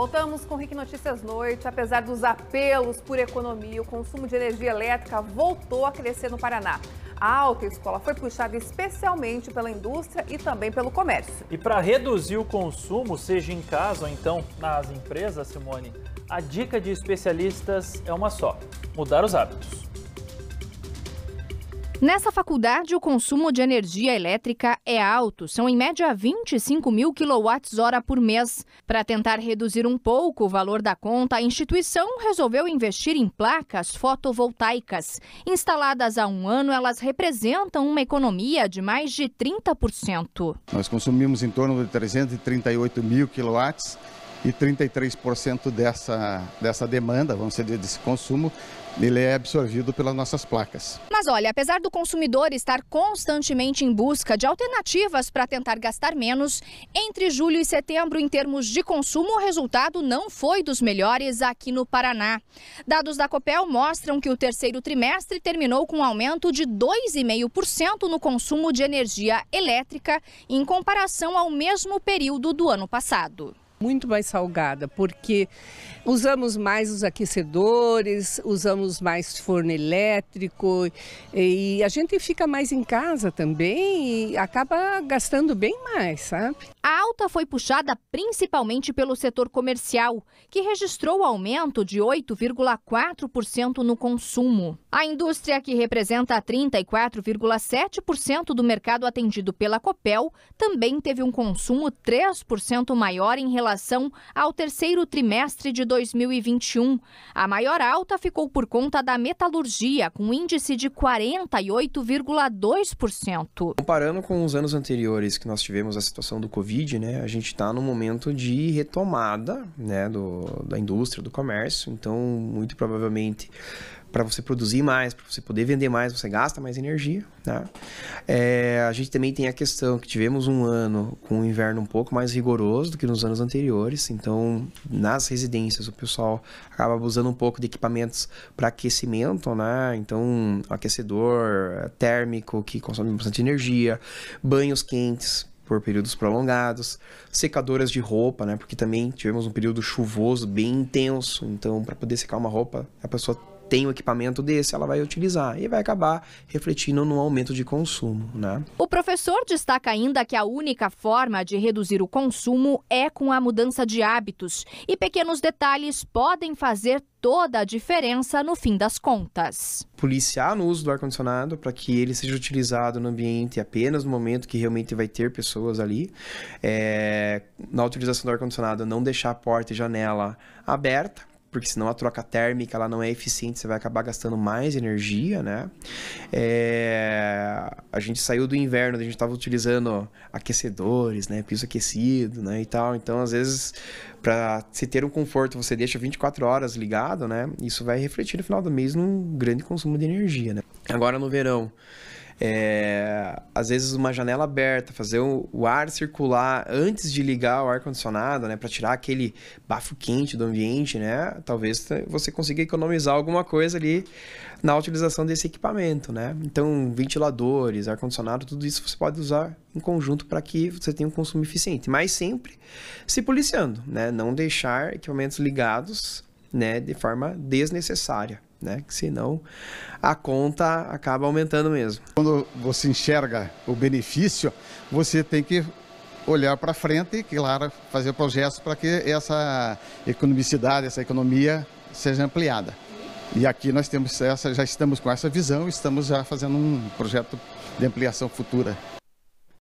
Voltamos com RIC Notícias Noite. Apesar dos apelos por economia, o consumo de energia elétrica voltou a crescer no Paraná. A alta escola foi puxada especialmente pela indústria e também pelo comércio. E para reduzir o consumo, seja em casa ou então nas empresas, Simone, a dica de especialistas é uma só: mudar os hábitos. Nessa faculdade, o consumo de energia elétrica é alto, são em média 25 mil quilowatts-hora por mês. Para tentar reduzir um pouco o valor da conta, a instituição resolveu investir em placas fotovoltaicas. Instaladas há um ano, elas representam uma economia de mais de 30%. Nós consumimos em torno de 338 mil quilowatts e 33% dessa, dessa demanda, vamos dizer, desse consumo, ele é absorvido pelas nossas placas. Mas olha, apesar do consumidor estar constantemente em busca de alternativas para tentar gastar menos, entre julho e setembro, em termos de consumo, o resultado não foi dos melhores aqui no Paraná. Dados da Copel mostram que o terceiro trimestre terminou com um aumento de 2,5% no consumo de energia elétrica em comparação ao mesmo período do ano passado muito mais salgada, porque usamos mais os aquecedores, usamos mais forno elétrico e a gente fica mais em casa também e acaba gastando bem mais, sabe? alta foi puxada principalmente pelo setor comercial, que registrou aumento de 8,4% no consumo. A indústria, que representa 34,7% do mercado atendido pela Copel, também teve um consumo 3% maior em relação ao terceiro trimestre de 2021. A maior alta ficou por conta da metalurgia, com índice de 48,2%. Comparando com os anos anteriores que nós tivemos a situação do Covid, né? A gente está num momento de retomada, né, do, da indústria, do comércio. Então, muito provavelmente para você produzir mais, para você poder vender mais, você gasta mais energia. Né? É, a gente também tem a questão que tivemos um ano com um inverno um pouco mais rigoroso do que nos anos anteriores, então nas residências o pessoal acaba abusando um pouco de equipamentos para aquecimento, né? então aquecedor térmico que consome bastante energia, banhos quentes por períodos prolongados, secadoras de roupa, né? Porque também tivemos um período chuvoso bem intenso, então para poder secar uma roupa, a pessoa tem um equipamento desse, ela vai utilizar e vai acabar refletindo no aumento de consumo, né? O professor destaca ainda que a única forma de reduzir o consumo é com a mudança de hábitos e pequenos detalhes podem fazer toda a diferença no fim das contas. Policiar no uso do ar-condicionado para que ele seja utilizado no ambiente apenas no momento que realmente vai ter pessoas ali. É, na utilização do ar-condicionado, não deixar a porta e janela aberta porque senão a troca térmica ela não é eficiente, você vai acabar gastando mais energia, né? É... A gente saiu do inverno, a gente estava utilizando aquecedores, né? Piso aquecido, né? E tal. Então, às vezes, para se ter um conforto, você deixa 24 horas ligado, né? Isso vai refletir no final do mês num grande consumo de energia, né? Agora no verão, é é, às vezes uma janela aberta, fazer o, o ar circular antes de ligar o ar condicionado, né, para tirar aquele bafo quente do ambiente, né? Talvez você consiga economizar alguma coisa ali na utilização desse equipamento, né? Então, ventiladores, ar condicionado, tudo isso você pode usar em conjunto para que você tenha um consumo eficiente, mas sempre se policiando, né? Não deixar equipamentos ligados, né, de forma desnecessária né? Que senão a conta acaba aumentando mesmo. Quando você enxerga o benefício, você tem que olhar para frente e, claro, fazer projetos para que essa economicidade, essa economia seja ampliada. E aqui nós temos essa, já estamos com essa visão, estamos já fazendo um projeto de ampliação futura.